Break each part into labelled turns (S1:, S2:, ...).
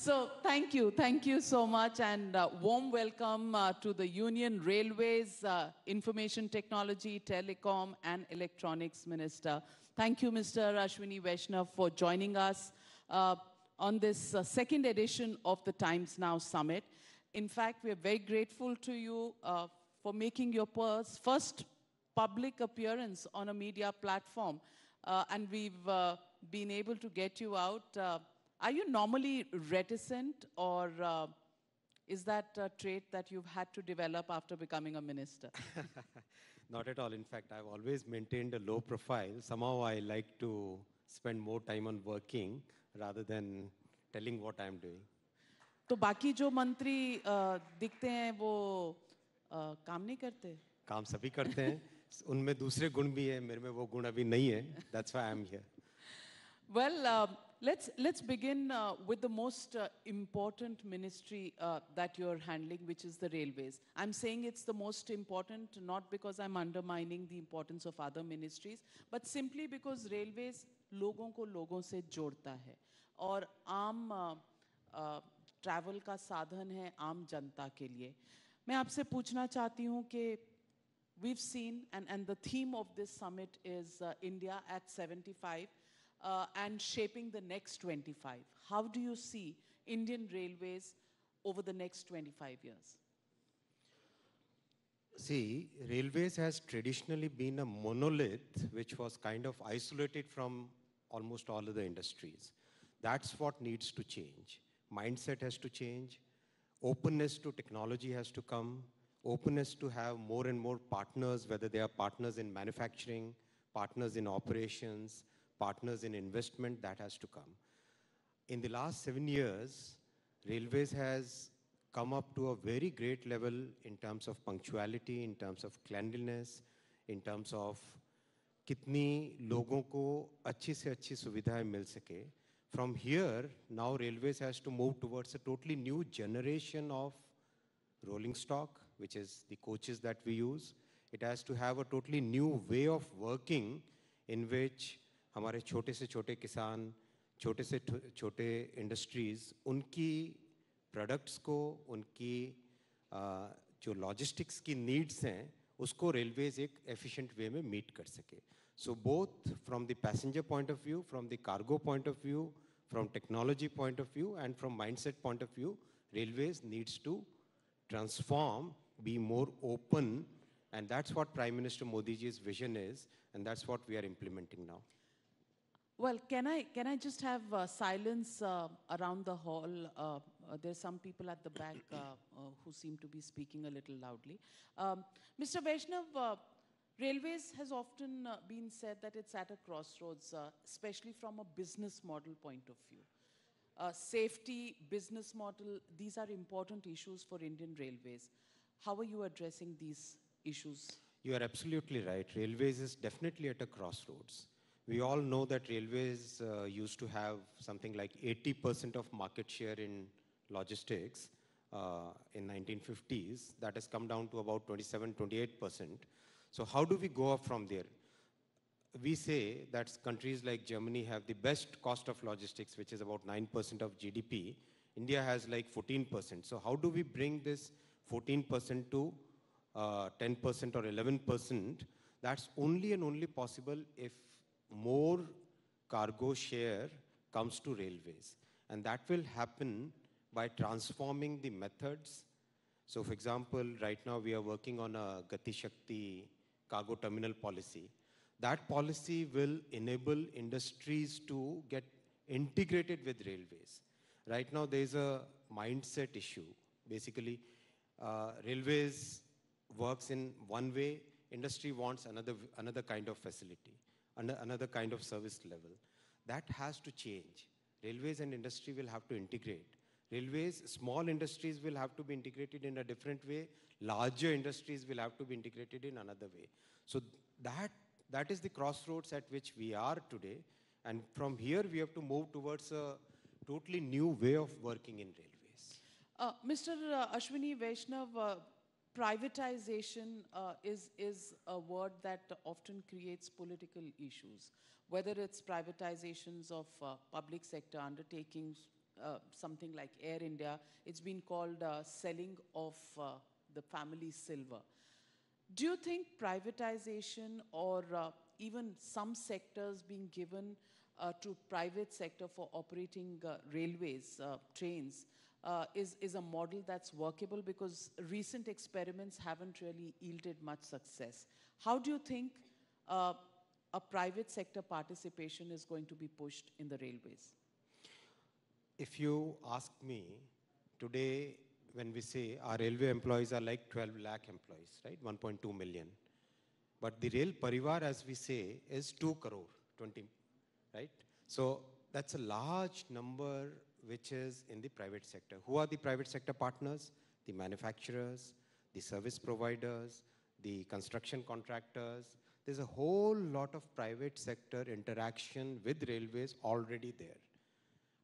S1: So thank you. Thank you so much and uh, warm welcome uh, to the Union Railways uh, Information Technology, Telecom and Electronics Minister. Thank you, Mr. Ashwini Vaishnav, for joining us uh, on this uh, second edition of the Times Now Summit. In fact, we are very grateful to you uh, for making your first public appearance on a media platform. and we've been able to get you out are you normally reticent or uh, is that a trait that you've had to develop after becoming a minister?
S2: Not at all. In fact, I've always maintained a low profile. Somehow I like to spend more time on working rather than telling what I'm doing.
S1: तो बाकी जो मंत्री दिखते हैं वो काम नहीं करते
S2: काम सभी करते हैं उनमें दूसरे गुण भी हैं मेरे में वो गुण अभी नहीं है that's why I am here
S1: well let's, let's begin uh, with the most uh, important ministry uh, that you're handling, which is the railways. I'm saying it's the most important, not because I'm undermining the importance of other ministries, but simply because railways logon ko logon se जोड़ता hai, और आम uh, uh, travel ka sadhan hai आम janta ke liye. मैं आपसे पूछना चाहती हूँ we've seen and, and the theme of this summit is uh, India at 75 uh, and shaping the next 25. How do you see Indian railways over the next 25 years?
S2: See, railways has traditionally been a monolith which was kind of isolated from almost all other industries. That's what needs to change. Mindset has to change. Openness to technology has to come. Openness to have more and more partners, whether they are partners in manufacturing, partners in operations, partners in investment that has to come. In the last seven years, railways has come up to a very great level in terms of punctuality, in terms of cleanliness, in terms of कितनी लोगों को अच्छी से अच्छी सुविधाएं मिल सके from here, now railways has to move towards a totally new generation of rolling stock, which is the coaches that we use. It has to have a totally new way of working in which हमारे छोटे से छोटे किसान छोटे से छोटे industries उनकी products को उनकी जो लॉजिस्टिक्स की नीड्स हैं उसको रेलवेज एक एफिशिएंट वे में मीट कर सके so both from the passenger point of view from the cargo point of view from technology point of view and from mindset point of view railways needs to transform be more open and that's what prime minister Modi ji vision is and that's what we are implementing now
S1: Well, can I, can I just have uh, silence uh, around the hall? Uh, uh there's some people at the back uh, uh, who seem to be speaking a little loudly. Um, Mr. Vaishnav, railways has often been said that it's at a crossroads, especially from a business model point of view. safety, business model, these are important issues for Indian railways. How are you addressing these issues?
S2: You are absolutely right. Railways is definitely at a crossroads. We all know that railways uh, used to have something like 80% of market share in logistics uh, in 1950s. That has come down to about 27, 28%. So how do we go up from there? We say that countries like Germany have the best cost of logistics, which is about 9% of GDP. India has like 14%. So how do we bring this 14% to 10% uh, or 11%? That's only and only possible if more cargo share comes to railways. And that will happen by transforming the methods. So for example, right now we are working on a Gati Shakti cargo terminal policy. That policy will enable industries to get integrated with railways. Right now there is a mindset issue. Basically, uh, railways works in one way, industry wants another, another kind of facility another kind of service level. That has to change. Railways and industry will have to integrate. Railways, small industries will have to be integrated in a different way. Larger industries will have to be integrated in another way. So that, that is the crossroads at which we are today. And from here, we have to move towards a totally new way of working in railways.
S1: Uh, Mr. Uh, Ashwini Vaishnav, uh privatization uh, is, is a word that often creates political issues, whether it's privatizations of uh, public sector undertakings, uh, something like Air India, it's been called uh, selling of uh, the family silver. Do you think privatization or uh, even some sectors being given to private sector for operating railways, trains, uh, is, is a model that's workable because recent experiments haven't really yielded much success. How do you think uh, a private sector participation is going to be pushed in the railways?
S2: If you ask me, today when we say our railway employees are like 12 lakh employees, right, 1.2 million. But the rail parivar, as we say, is 2 crore, 20, right? So that's a large number which is in the private sector. Who are the private sector partners? The manufacturers, the service providers, the construction contractors. There's a whole lot of private sector interaction with railways already there.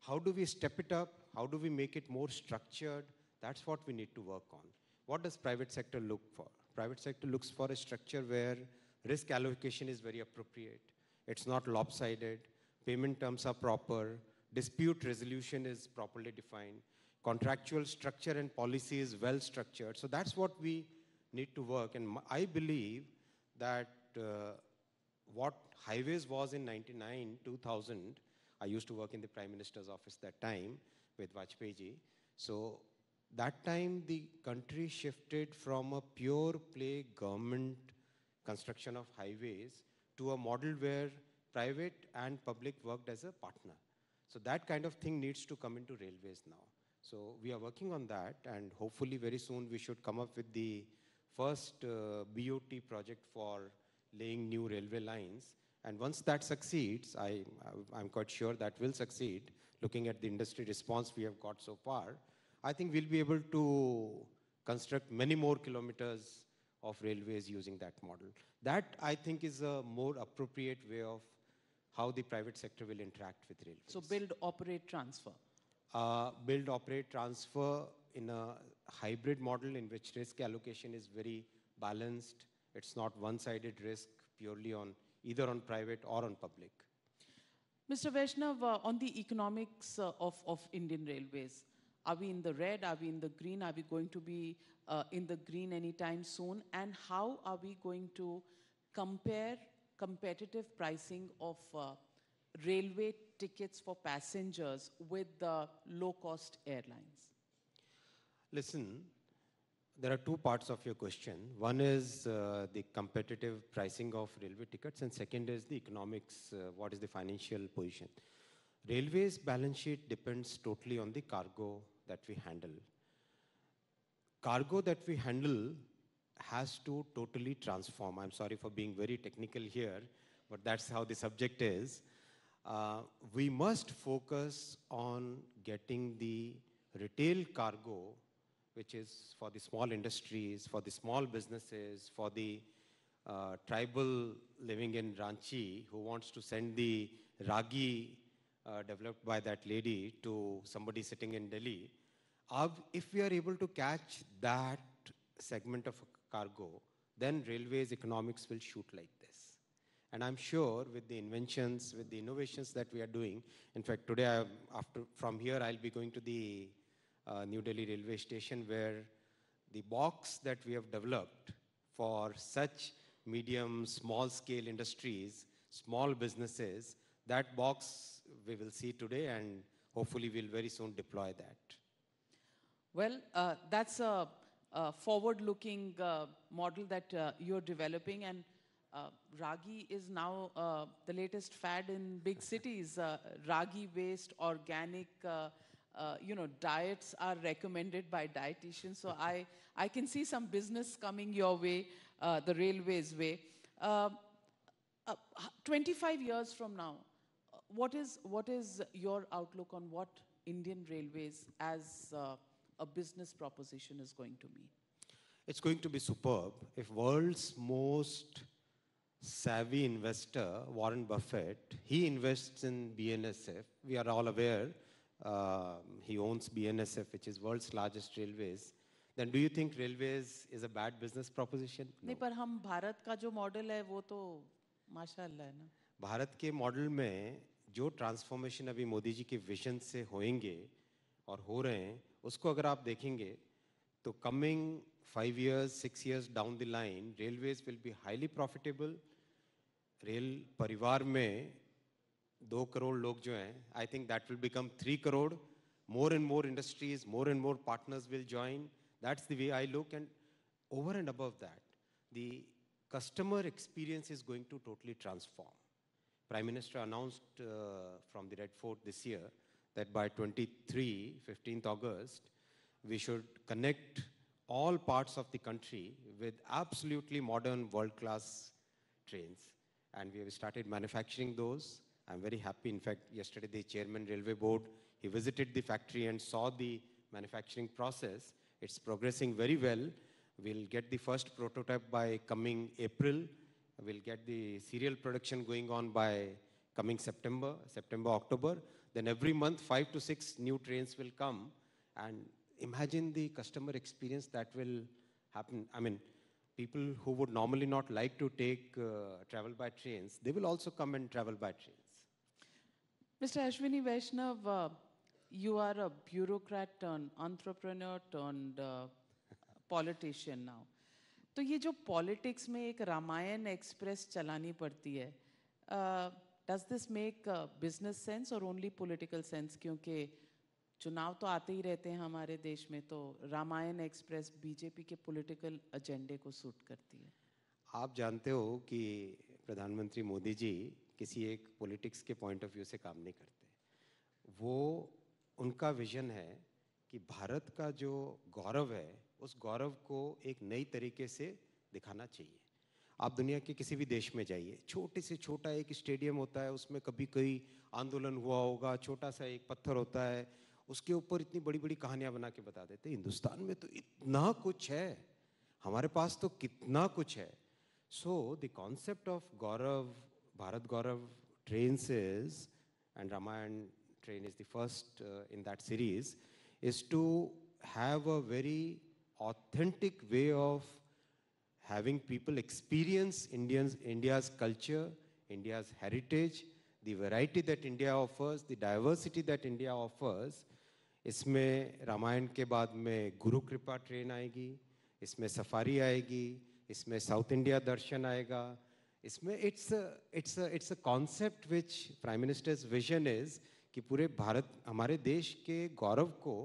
S2: How do we step it up? How do we make it more structured? That's what we need to work on. What does private sector look for? Private sector looks for a structure where risk allocation is very appropriate. It's not lopsided. Payment terms are proper Dispute resolution is properly defined. Contractual structure and policy is well structured. So that's what we need to work. And I believe that uh, what highways was in 99, 2000, I used to work in the Prime Minister's office that time with Vajpayee. So that time the country shifted from a pure play government construction of highways to a model where private and public worked as a partner. So that kind of thing needs to come into railways now. So we are working on that and hopefully very soon we should come up with the first uh, BOT project for laying new railway lines. And once that succeeds, I, I'm quite sure that will succeed, looking at the industry response we have got so far, I think we'll be able to construct many more kilometers of railways using that model. That, I think, is a more appropriate way of how the private sector will interact with railways. So build, operate, transfer. Uh, build, operate, transfer in a hybrid model in which risk allocation is very balanced. It's not one-sided risk purely on either on private or on
S1: public. Mr. Vaishnav, uh, on the economics uh, of, of Indian Railways, are we in the red? Are we in the green? Are we going to be uh, in the green anytime soon? And how are we going to compare competitive pricing of uh, railway tickets for passengers with the low-cost airlines?
S2: Listen, there are two parts of your question. One is uh, the competitive pricing of railway tickets, and second is the economics, uh, what is the financial position. Railway's balance sheet depends totally on the cargo that we handle. Cargo that we handle has to totally transform. I'm sorry for being very technical here, but that's how the subject is. Uh, we must focus on getting the retail cargo, which is for the small industries, for the small businesses, for the uh, tribal living in Ranchi who wants to send the ragi uh, developed by that lady to somebody sitting in Delhi. Uh, if we are able to catch that segment of cargo, then railways economics will shoot like this. And I'm sure with the inventions, with the innovations that we are doing, in fact, today, I, after from here, I'll be going to the uh, New Delhi railway station where the box that we have developed for such medium, small scale industries, small businesses, that box we will see today and hopefully we'll very soon deploy that.
S1: Well, uh, that's a forward-looking uh, model that uh, you're developing. And uh, ragi is now the latest fad in big cities. Ragi-based organic uh, you know, diets are recommended by dietitians. So I, I can see some business coming your way, uh, the railways way. Uh, 25 years from now, what is, what is your outlook on what Indian Railways as a business proposition is going to mean?
S2: It's going to be superb. If world's most savvy investor, Warren Buffett, he invests in BNSF. We are all aware uh, he owns BNSF, which is world's largest railways. Then do you think railways is a bad business proposition? No.
S1: नहीं पर Bharat Bharat का जो model है वो तो माशाल्लाह है ना
S2: भारत के मॉडल में जो ट्रांसफॉर्मेशन अभी मोदी जी के विजन से होंगे और हो रहे हैं उसको अगर आप देखेंगे तो coming five years, six years down the line, railways will be highly profitable. Rail, parivar me, दो करोड़ लोग जो हैं I think that will become three crore more and more industries, more and more partners will join. That's the way I look. And over and above that, the customer experience is going to totally transform. Prime Minister announced uh, from the Red Fort this year that by 23, 15th August, we should connect all parts of the country with absolutely modern world-class trains. And we have started manufacturing those. I'm very happy. In fact, yesterday the chairman railway board, he visited the factory and saw the manufacturing process. It's progressing very well. We'll get the first prototype by coming April. We'll get the serial production going on by coming September, September, October. Then every month, five to six new trains will come. And imagine the customer experience that will happen. I mean, people who would normally not like to take uh, travel by trains, they will also come and travel by
S1: trains. Mr. Ashwini Vaishnav, uh, you are a bureaucrat turned entrepreneur turned uh, politician now. तो ये जो politics में एक Ramayan express चलानी पड़ती है uh, does this make business sense और only political sense क्योंकि चुनाव तो आते ही रहते हैं हमारे देश में तो रामायण एक्सप्रेस बीजेपी के पॉलिटिकल एजेंडे को सूट करती है
S2: आप जानते हो कि प्रधानमंत्री मोदी जी किसी एक पॉलिटिक्स के पॉइंट ऑफ व्यू से काम नहीं करते वो उनका विजन है कि भारत का जो गौरव है उस गौरव को एक नई तरीके से दिखाना चाहिए आप दुनिया के किसी भी देश में जाइए छोटे से छोटा एक स्टेडियम होता है उसमें कभी कोई आंदोलन हुआ होगा छोटा सा एक पत्थर होता है उसके ऊपर इतनी बड़ी बड़ी कहानियाँ बना के बता देते हिंदुस्तान में तो इतना कुछ है हमारे पास तो कितना कुछ है so the concept of Gaurav Bharat Gaurav train से and Ramayan train is the first uh, in that series, is to have a very authentic way having people experience Indians, India's culture, India's heritage, the variety that India offers, the diversity that India offers, इसमें रामायण के बाद में गुरु कृपा train आएगी इसमें safari आएगी इसमें साउथ इंडिया दर्शन आएगा इसमें it's it's it's a concept which prime minister's vision is कि पूरे भारत हमारे देश के गौरव को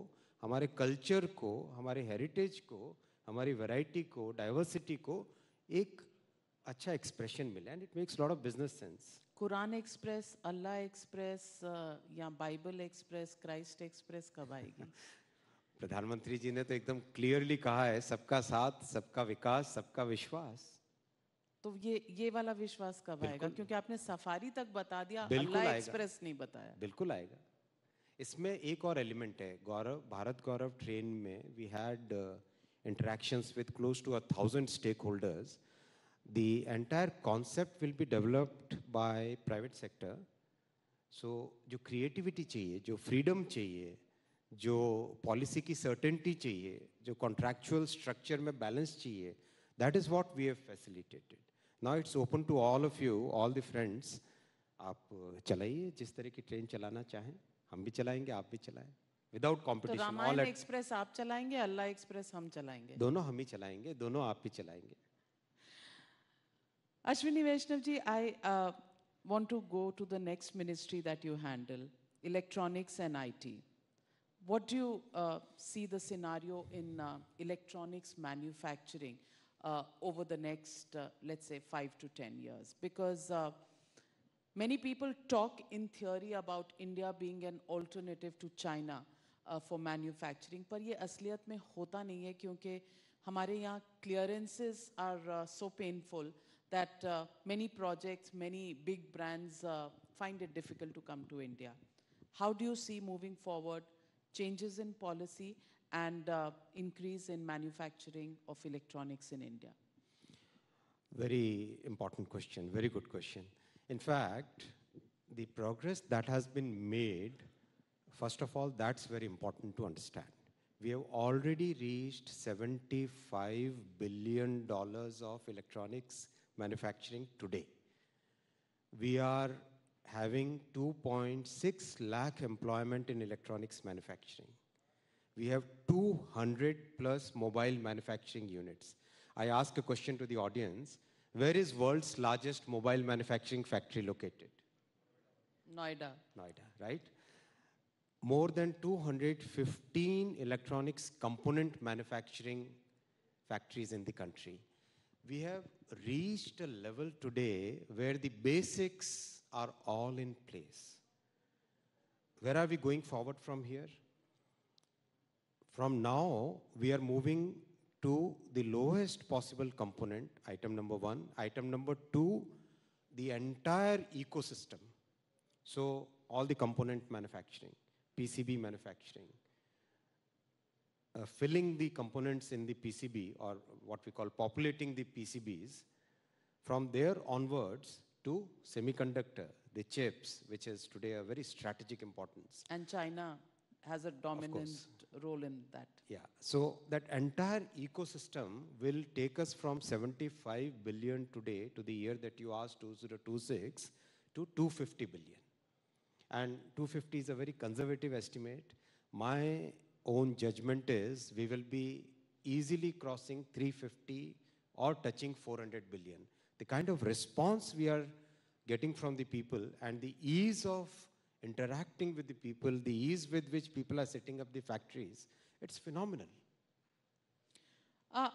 S2: हमारे कल्चर को हमारे हेरिटेज को हमारी वैरायटी को डाइवर्सिटी को एक अच्छा एक्सप्रेशन मिला and it makes lot of business sense
S1: कुरान एक्सप्रेस अल्लाह एक्सप्रेस या बाइबल एक्सप्रेस क्राइस्ट एक्सप्रेस कब आएगी
S2: प्रधानमंत्री जी ने तो एकदम क्लियरली कहा है सबका साथ सबका विकास सबका विश्वास
S1: तो ये ये वाला विश्वास कब आएगा क्योंकि आपने सफारी तक बता दिया अल्लाह एक्सप्रेस नहीं बताया
S2: बिल्कुल आएगा इसमें एक और एलिमेंट है गौरव भारत गौरव ट्रेन में we had uh, interactions with close to a thousand stakeholders. The entire concept will be developed by private sector. So so, जो क्रिएटिविटी चाहिए जो फ्रीडम चाहिए जो पॉलिसी की सर्टेनिटी चाहिए जो कॉन्ट्रैक्चुअल स्ट्रक्चर में बैलेंस चाहिए that is what we have facilitated now it's open to all of you all the friends आप चलाइए जिस तरह की ट्रेन चलाना चाहें हम भी चलाएंगे आप भी चलाएं विदाउट कॉम्पिटिशन रामायण एक्सप्रेस
S1: आप चलाएंगे अल्लाह एक्सप्रेस हम चलाएंगे दोनों
S2: हम ही चलाएंगे दोनों आप ही चलाएंगे
S1: Ashwini Vaishnav I uh, want to go to the next ministry that you handle, electronics and IT. What do you uh, see the scenario in uh, electronics manufacturing over the next, let's say, five to 10 years? Because many people talk in theory about India being an alternative to China. Uh, for manufacturing, पर ये असलियत में होता नहीं है क्योंकि हमारे यहाँ clearances are uh, that uh, many projects, many big brands find it difficult to come to India. How do you see moving forward changes in policy and increase in manufacturing of electronics in India?
S2: Very important question, very good question. In fact, the progress that has been made First of all, that's very important to understand. We have already reached $75 billion of electronics manufacturing today. We are having 2.6 lakh employment in electronics manufacturing. We have 200 plus mobile manufacturing units. I ask a question to the audience. Where is world's largest mobile manufacturing factory located?
S1: Noida. Noida,
S2: right? more than 215 electronics component manufacturing factories in the country. We have reached a level today where the basics are all in place. Where are we going forward from here? From now, we are moving to the lowest possible component, item number one. Item number two, the entire ecosystem. So all the component manufacturing. PCB manufacturing. Uh, filling the components in the PCB or what we call populating the PCBs from there onwards to semiconductor, the chips, which is today a very strategic importance.
S1: And China has a dominant role in that. Yeah.
S2: So that entire ecosystem will take us from 75 billion today to the year that you asked 2026 to 250 billion and 250 is a very conservative estimate. My own judgment is we will be easily crossing 350 or touching 400 billion. The kind of response we are getting from the people and the ease of interacting with the people, the ease with which people are setting up the factories,
S1: it's phenomenal. Uh,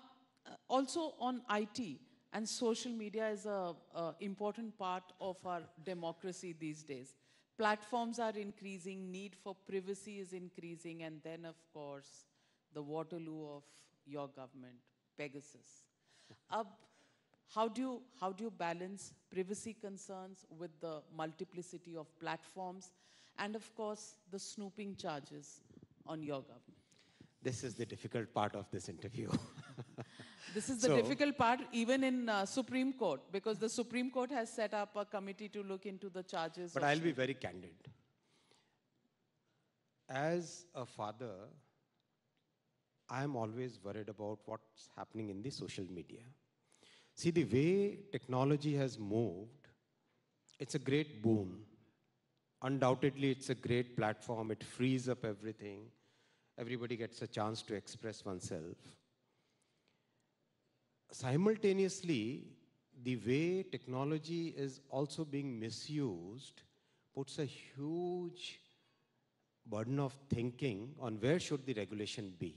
S1: also on IT and social media is an important part of our democracy these days. Platforms are increasing, need for privacy is increasing, and then, of course, the Waterloo of your government, Pegasus. Ab, how do, you, how do you balance privacy concerns with the multiplicity of platforms and, of course, the snooping charges on your government?
S2: This is the difficult part of this interview.
S1: This is the so, difficult part, even in uh, Supreme Court, because the Supreme Court has set up a committee to look into the charges. But I'll be
S2: very candid. As a father, I am always worried about what's happening in the social media. See, the way technology has moved, it's a great boom. Undoubtedly, it's a great platform. It frees up everything. Everybody gets a chance to express oneself simultaneously, the way technology is also being misused puts a huge burden of thinking on where should the regulation be.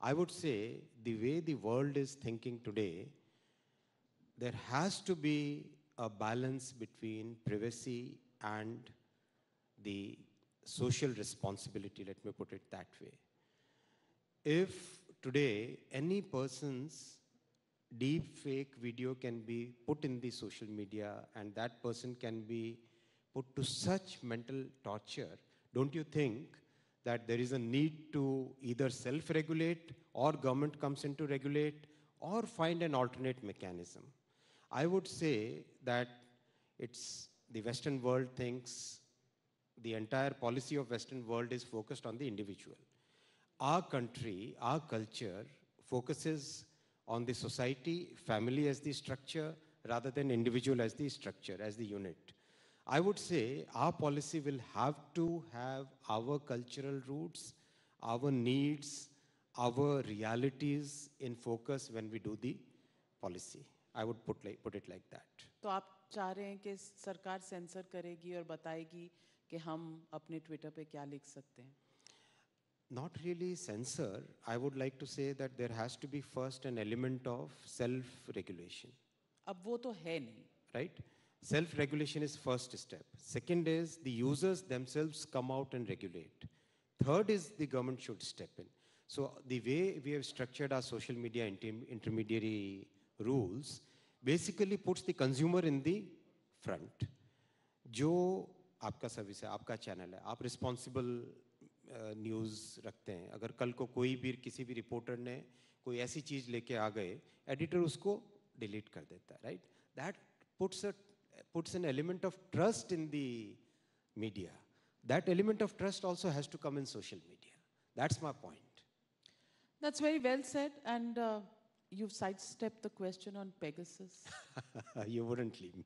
S2: I would say the way the world is thinking today, there has to be a balance between privacy and the social responsibility, let me put it that way. If today any person's deep fake video can be put in the social media and that person can be put to such mental torture, don't you think that there is a need to either self-regulate or government comes in to regulate or find an alternate mechanism? I would say that it's the Western world thinks the entire policy of Western world is focused on the individual. Our country, our culture focuses on the society, family as the structure, rather than individual as the structure, as the unit. I would say our policy will have to have our cultural roots, our needs, our realities in focus when we do the policy. I would put, like, put it like that.
S1: So, you चाह रहे हैं कि सरकार sensor करेगी और बताएगी कि हम अपने ट्विटर पे क्या लिख
S2: not really censor. I would like to say that there has to be first an element of self-regulation.
S1: अब वो तो है नहीं.
S2: Right? Self-regulation is first step. Second is the users themselves come out and regulate. Third is the government should step in. So the way we have structured our social media intermediary rules basically puts the consumer in the front. जो आपका service है आपका channel है आप responsible. News रखते हैं अगर कल को कोई भी किसी भी रिपोर्टर ने कोई ऐसी चीज़ लेके आ गए एडिटर उसको डिलीट कर देता है right that puts puts an element of trust in the media that element of trust also has to come in social media that's my
S1: point that's very well set and you sidestep the question on Pegasus
S2: you wouldn't leave me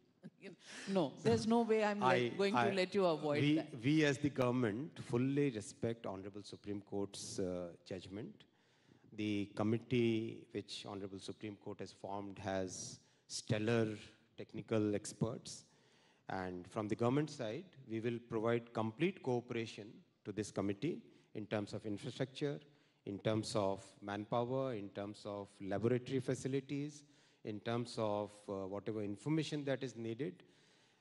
S1: no, there's no way I'm I, going I, to let you avoid we, that.
S2: We as the government fully respect Honorable Supreme Court's uh, judgment. The committee which Honorable Supreme Court has formed has stellar technical experts. And from the government side, we will provide complete cooperation to this committee in terms of infrastructure, in terms of manpower, in terms of laboratory facilities, in terms of uh, whatever information that is needed.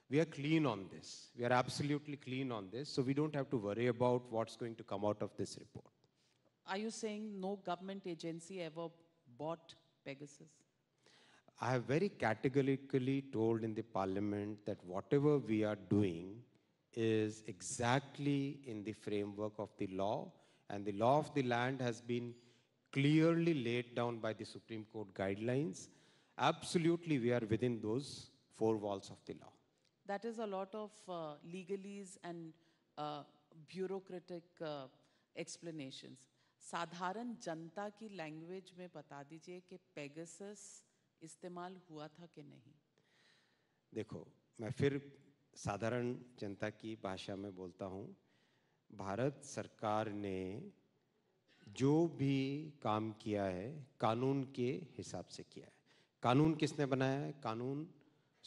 S2: We are clean on this. We are absolutely clean on this. So we don't have to worry about what's going to come out of this report.
S1: Are you saying no government agency ever bought Pegasus?
S2: I have very categorically told in the parliament that whatever we are doing is exactly in the framework of the law, and the law of the land has been clearly laid down by the Supreme Court guidelines. absolutely we are within those four walls of the law.
S1: That is a lot of uh, legalese and uh, bureaucratic uh, explanations. साधारण जनता की language में बता दीजिए कि Pegasus इस्तेमाल हुआ था कि नहीं
S2: देखो मैं फिर साधारण जनता की भाषा में बोलता हूँ भारत सरकार ने जो भी काम किया है कानून के हिसाब से किया है कानून किसने बनाया है कानून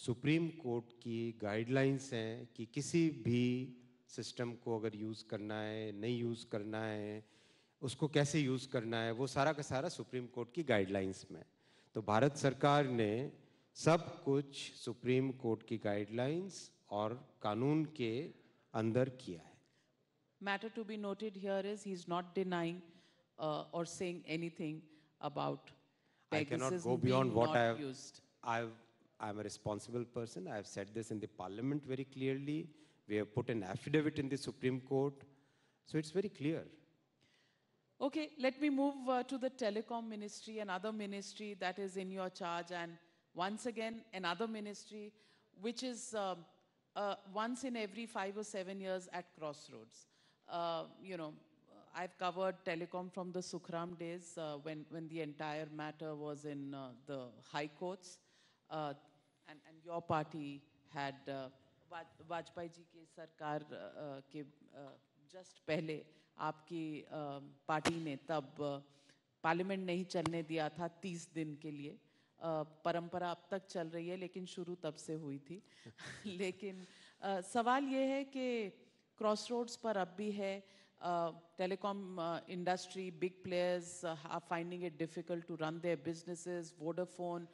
S2: सुप्रीम कोर्ट की गाइडलाइंस हैं कि किसी भी सिस्टम को अगर यूज़ करना है नहीं यूज़ करना है उसको कैसे यूज़ करना है वो सारा का सारा सुप्रीम कोर्ट की गाइडलाइंस में तो भारत सरकार ने सब कुछ सुप्रीम कोर्ट की गाइडलाइंस और कानून के अंदर किया है
S1: matter to be noted here is he is not denying और saying anything about I cannot go beyond what I have. Used.
S2: i am a responsible person. I have said this in the parliament very clearly. We have put an affidavit in the Supreme Court. So it's very clear.
S1: Okay, let me move uh, to the telecom ministry, another ministry that is in your charge, and once again, another ministry which is uh, uh, once in every five or seven years at crossroads. Uh, you know, I've covered telecom from the Sukhram days uh, when, when the entire matter was in uh, the high courts. Uh, and, and your party had uh, Vajpayee ji ke sarkar uh, ke, uh, just pehle aapki uh, party ne tab uh, parliament nahi chalne diya tha 30 din ke liye. Uh, परंपरा अब तक चल रही है लेकिन शुरू तब से हुई थी लेकिन सवाल ये है कि क्रॉस रोड्स पर अब भी है Uh, telecom uh, industry, big players uh, are finding it difficult to run their businesses, Vodafone,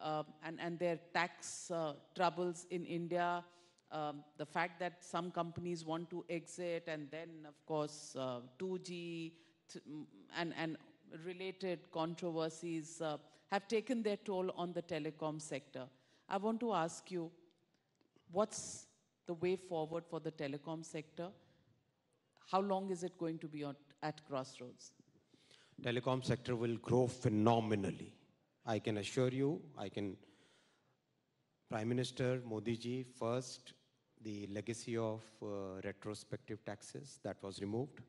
S1: uh, and, and their tax uh, troubles in India, um, the fact that some companies want to exit, and then, of course, 2G mm, and, and related controversies have taken their toll on the telecom sector. I want to ask you, what's the way forward for the telecom sector? how long is it going to be at crossroads?
S2: Telecom sector will grow phenomenally. I can assure you, I can, Prime Minister Modi ji first, the legacy of uh, retrospective taxes that was removed.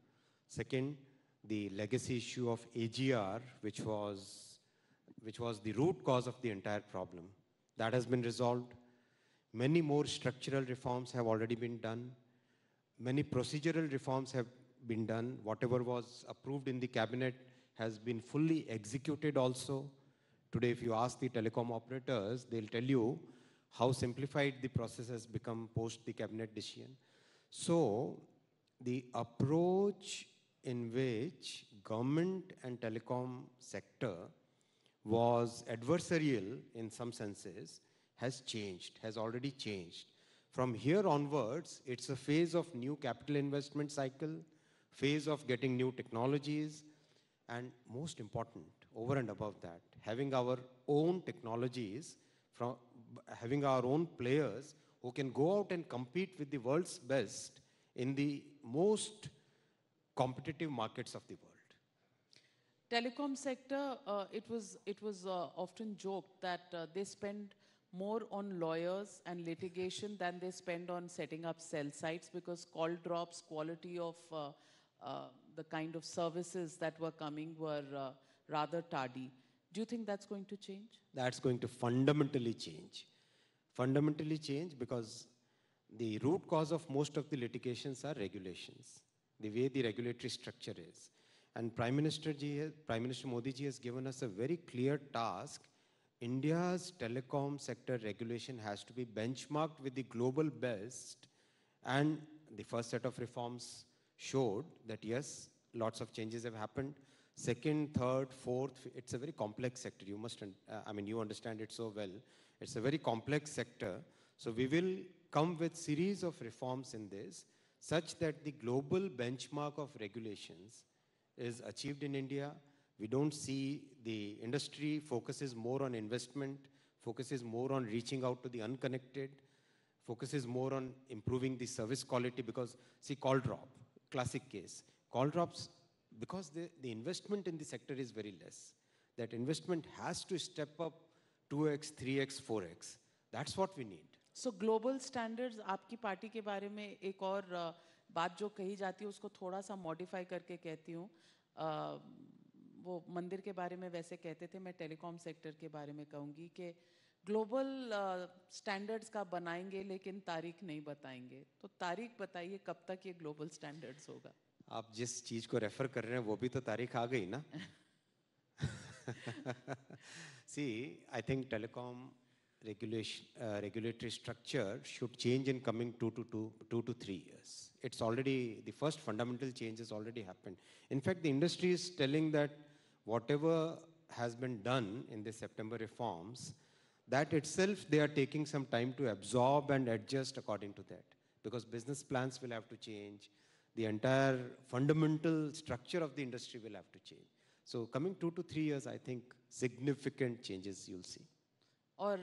S2: Second, the legacy issue of AGR, which was, which was the root cause of the entire problem. That has been resolved. Many more structural reforms have already been done many procedural reforms have been done. Whatever was approved in the cabinet has been fully executed also. Today, if you ask the telecom operators, they'll tell you how simplified the process has become post the cabinet decision. So, the approach in which government and telecom sector was adversarial in some senses has changed, has already changed. From here onwards, it's a phase of new capital investment cycle, phase of getting new technologies, and most important, over and above that, having our own technologies, from having our own players who can go out and compete with the world's best in the most competitive markets of the world.
S1: Telecom sector, uh, it was, it was uh, often joked that uh, they spend more on lawyers and litigation than they spend on setting up cell sites because call drops, quality of uh, uh, the kind of services that were coming were uh, rather tardy. Do you think that's going to change?
S2: That's going to fundamentally change. Fundamentally change because the root cause of most of the litigations are regulations, the way the regulatory structure is. And Prime Minister, G, Prime Minister Modi ji has given us a very clear task India's telecom sector regulation has to be benchmarked with the global best and the first set of reforms showed that yes, lots of changes have happened. Second, third, fourth, it's a very complex sector. You must, uh, I mean, you understand it so well. It's a very complex sector. So we will come with series of reforms in this such that the global benchmark of regulations is achieved in India we don't see the industry focuses more on investment, focuses more on reaching out to the unconnected, focuses more on improving the service quality because, see, call drop, classic case. Call drops, because the, the investment in the sector is very less. That investment has to step up 2x, 3x, 4x. That's what we need.
S1: So global standards. आपकी party के बारे में एक और uh, बात जो कही जाती है उसको थोड़ा सा मॉडिफाई वो मंदिर के बारे में वैसे कहते थे मैं टेलीकॉम सेक्टर के बारे में कहूँगी कि ग्लोबल स्टैंडर्ड्स का बनाएंगे लेकिन तारीख नहीं बताएंगे तो तारीख बताइए कब तक ये ग्लोबल स्टैंडर्ड्स होगा
S2: आप जिस चीज को रेफर कर रहे हैं वो भी तो तारीख आ गई ना see I think telecom regulation uh, regulatory structure should change in coming two to two two to three years it's already the first fundamental change has already happened in fact the industry is telling that whatever has been done in the September reforms, that itself they are taking some time to absorb and adjust according to that. Because business plans will have to change, the entire fundamental structure of the industry will have to change. So coming two to three years, I think significant changes you'll see.
S1: Or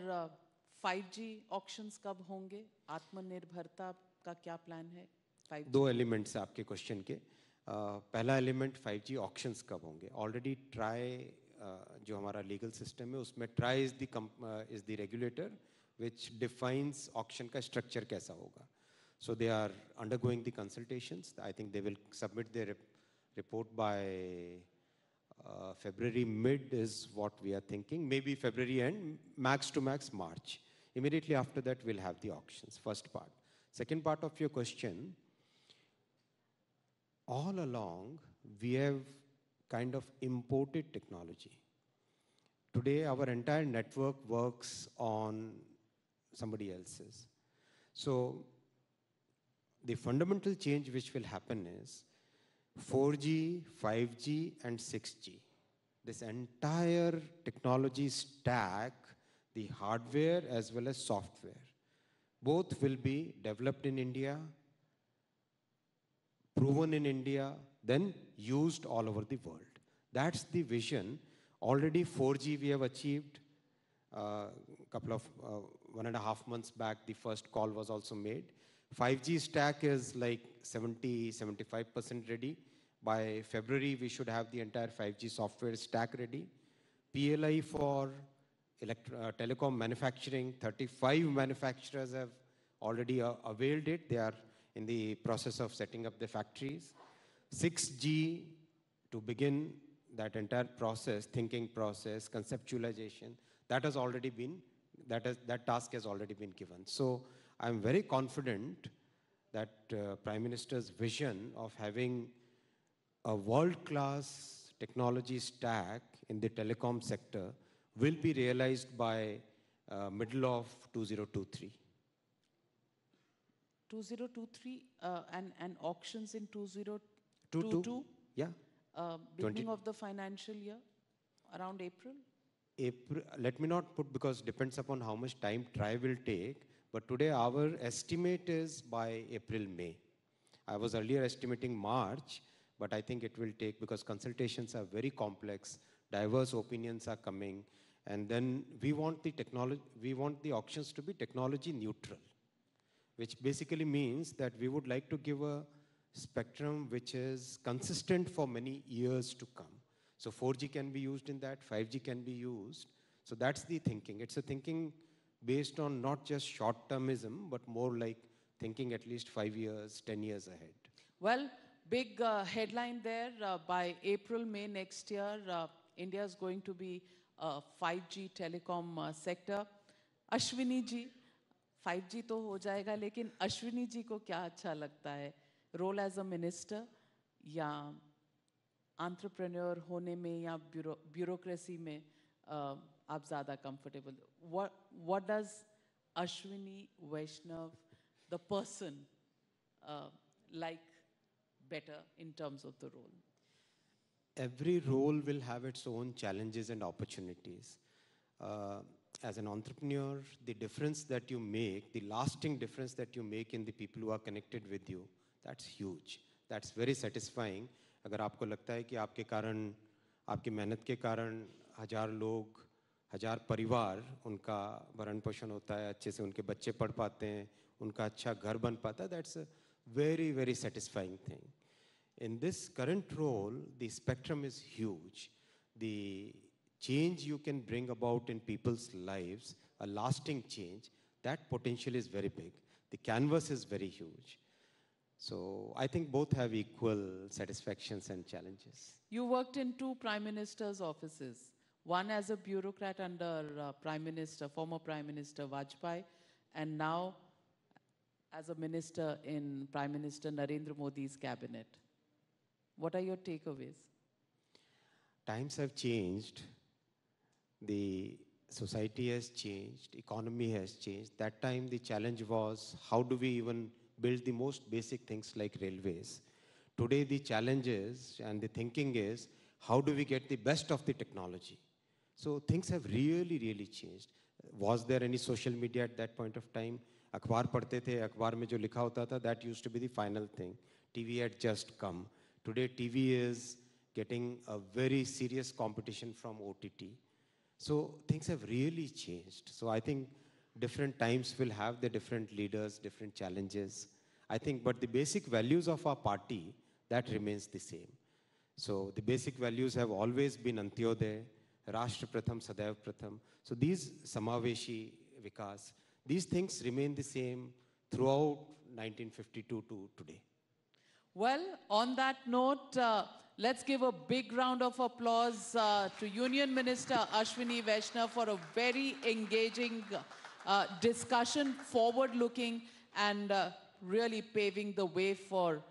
S1: 5G uh, auctions? kab honge? Atmanirbharta का क्या plan है 5G? दो
S2: elements आपके question question. पहला element 5G जी options कब होंगे already try जो हमारा लीगल सिस्टम है उसमें ट्राई इज दम is the regulator which defines option का स्ट्रक्चर कैसा होगा so they are undergoing the consultations I think they will submit the report by February mid is what we are thinking maybe February and max to max March immediately after that will have the option first part second part of your question all along, we have kind of imported technology. Today, our entire network works on somebody else's. So the fundamental change which will happen is 4G, 5G, and 6G. This entire technology stack, the hardware as well as software, both will be developed in India, proven in India, then used all over the world. That's the vision. Already 4G we have achieved. A uh, couple of uh, one and a half months back, the first call was also made. 5G stack is like 70, 75% ready. By February, we should have the entire 5G software stack ready. PLI for uh, telecom manufacturing, 35 manufacturers have already uh, availed it. They are in the process of setting up the factories. 6G to begin that entire process, thinking process, conceptualization, that has already been, that, has, that task has already been given. So I'm very confident that uh, Prime Minister's vision of having a world-class technology stack in the telecom sector will be realized by uh, middle of 2023.
S1: 2023 uh, and, and auctions in
S2: 2022? Yeah.
S1: Uh, beginning 20. of the financial year, around April?
S2: April, let me not put because depends upon how much time try will take. But today our estimate is by April, May. I was earlier estimating March, but I think it will take because consultations are very complex, diverse opinions are coming. And then we want the technology, we want the auctions to be technology neutral which basically means that we would like to give a spectrum which is consistent for many years to come. So 4G can be used in that, 5G can be used. So that's the thinking. It's a thinking based on not just short-termism, but more like thinking at least five years, 10 years ahead.
S1: Well, big uh, headline there. Uh, by April, May next year, uh, India is going to be a 5G telecom uh, sector. Ashwini ji, five G तो हो जाएगा लेकिन अश्विनी जी को क्या अच्छा लगता है role as a minister या आंट्रप्रन्योर होने में या ब्यूरोक्रेसी में uh, आप ज़्यादा comfortable what does Ashwini Vaishnaw the person like better in terms of the role?
S2: Every role will have its own challenges and opportunities. as an entrepreneur, the difference that you make, the lasting difference that you make in the people who are connected with you, that's huge. That's very satisfying. अगर आपको लगता है कि आपके कारण आपकी मेहनत के कारण हजार लोग हजार परिवार उनका भरण पोषण होता है अच्छे से उनके बच्चे पढ़ पाते हैं उनका अच्छा घर बन पाता है that's a very very satisfying thing in this current रोल the spectrum is huge the change you can bring about in people's lives, a lasting change, that potential is very big. The canvas is very huge. So I think both have equal satisfactions and challenges.
S1: You worked in two prime ministers' offices. One as a bureaucrat under uh, Prime Minister, former Prime Minister Vajpayee, and now as a minister in Prime Minister Narendra Modi's cabinet. What are your takeaways?
S2: Times have changed the society has changed, economy has changed. That time the challenge was how do we even build the most basic things like railways. Today the challenge is and the thinking is how do we get the best of the technology. So things have really, really changed. Was there any social media at that point of time? अखबार पढ़ते थे अखबार में जो लिखा होता था that use to be the final thing TV had just come today TV is getting a very serious competition from OTT so things have really changed. So I think different times will have the different leaders, different challenges. I think, but the basic values of our party, that remains the same. So the basic values have always been Antyodaya, Rashtra Pratham, Sadaiv Pratham. So these Samaveshi Vikas, these things remain the same throughout 1952 to today.
S1: Well, on that note, uh Let's give a big round of applause uh, to Union Minister Ashwini Vaishnav for a very engaging uh, discussion, forward-looking and uh, really paving the way for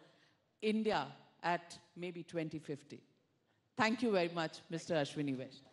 S1: India at maybe 2050. Thank you very much, Mr. Ashwini Vaishnav.